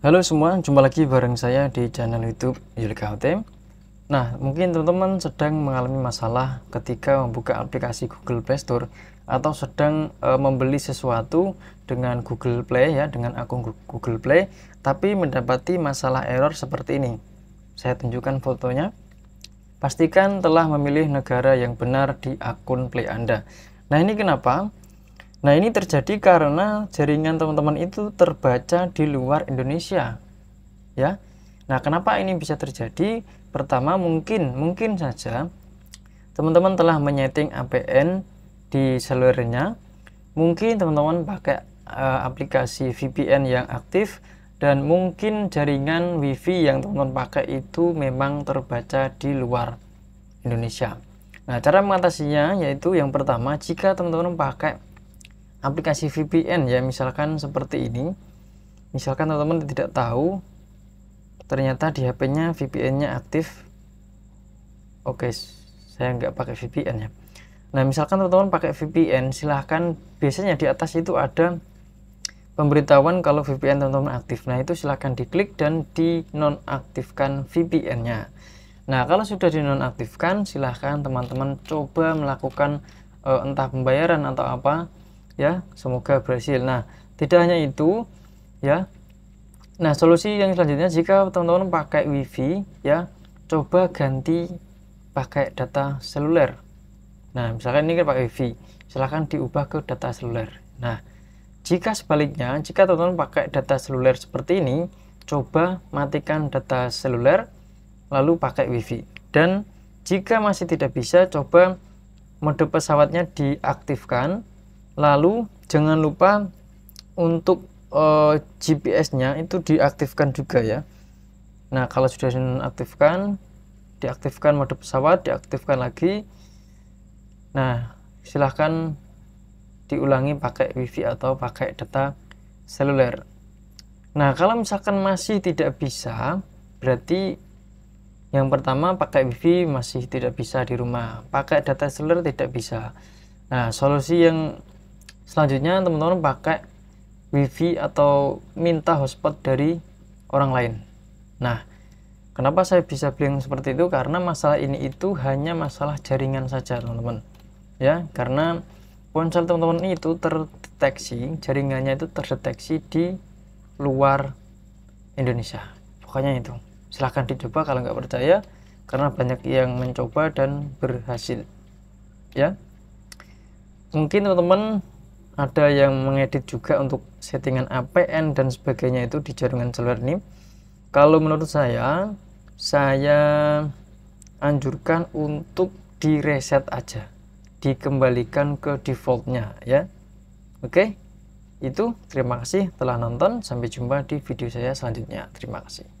Halo semua, jumpa lagi bareng saya di channel YouTube Yulika Hotem. Nah, mungkin teman-teman sedang mengalami masalah ketika membuka aplikasi Google Play Store atau sedang e, membeli sesuatu dengan Google Play ya, dengan akun Google Play, tapi mendapati masalah error seperti ini. Saya tunjukkan fotonya. Pastikan telah memilih negara yang benar di akun Play Anda. Nah, ini kenapa? Nah, ini terjadi karena jaringan teman-teman itu terbaca di luar Indonesia. Ya. Nah, kenapa ini bisa terjadi? Pertama, mungkin mungkin saja teman-teman telah menyeting APN di seluruhnya. Mungkin teman-teman pakai e, aplikasi VPN yang aktif dan mungkin jaringan WiFi yang teman-teman pakai itu memang terbaca di luar Indonesia. Nah, cara mengatasinya yaitu yang pertama, jika teman-teman pakai aplikasi VPN ya misalkan seperti ini misalkan teman-teman tidak tahu ternyata di HP-nya VPN-nya aktif oke saya nggak pakai VPN ya nah misalkan teman-teman pakai VPN silahkan biasanya di atas itu ada pemberitahuan kalau VPN teman-teman aktif nah itu silahkan diklik dan dinonaktifkan VPN-nya nah kalau sudah dinonaktifkan silahkan teman-teman coba melakukan eh, entah pembayaran atau apa ya semoga berhasil nah tidak hanya itu ya nah solusi yang selanjutnya jika teman-teman pakai wifi ya coba ganti pakai data seluler nah misalkan ini kan pakai wifi silahkan diubah ke data seluler nah jika sebaliknya jika teman-teman pakai data seluler seperti ini coba matikan data seluler lalu pakai wifi dan jika masih tidak bisa coba mode pesawatnya diaktifkan lalu jangan lupa untuk uh, eh, GPS-nya itu diaktifkan juga ya nah kalau sudah diaktifkan diaktifkan mode pesawat diaktifkan lagi nah silahkan diulangi pakai wifi atau pakai data seluler nah kalau misalkan masih tidak bisa berarti yang pertama pakai wifi masih tidak bisa di rumah pakai data seluler tidak bisa nah solusi yang selanjutnya teman-teman pakai wifi atau minta hotspot dari orang lain nah kenapa saya bisa bilang seperti itu karena masalah ini itu hanya masalah jaringan saja teman-teman ya karena ponsel teman-teman itu terdeteksi jaringannya itu terdeteksi di luar Indonesia pokoknya itu silahkan dicoba kalau nggak percaya karena banyak yang mencoba dan berhasil ya mungkin teman-teman ada yang mengedit juga untuk settingan APN dan sebagainya itu di jaringan seluler NIM kalau menurut saya saya anjurkan untuk di reset aja dikembalikan ke defaultnya ya oke itu terima kasih telah nonton sampai jumpa di video saya selanjutnya terima kasih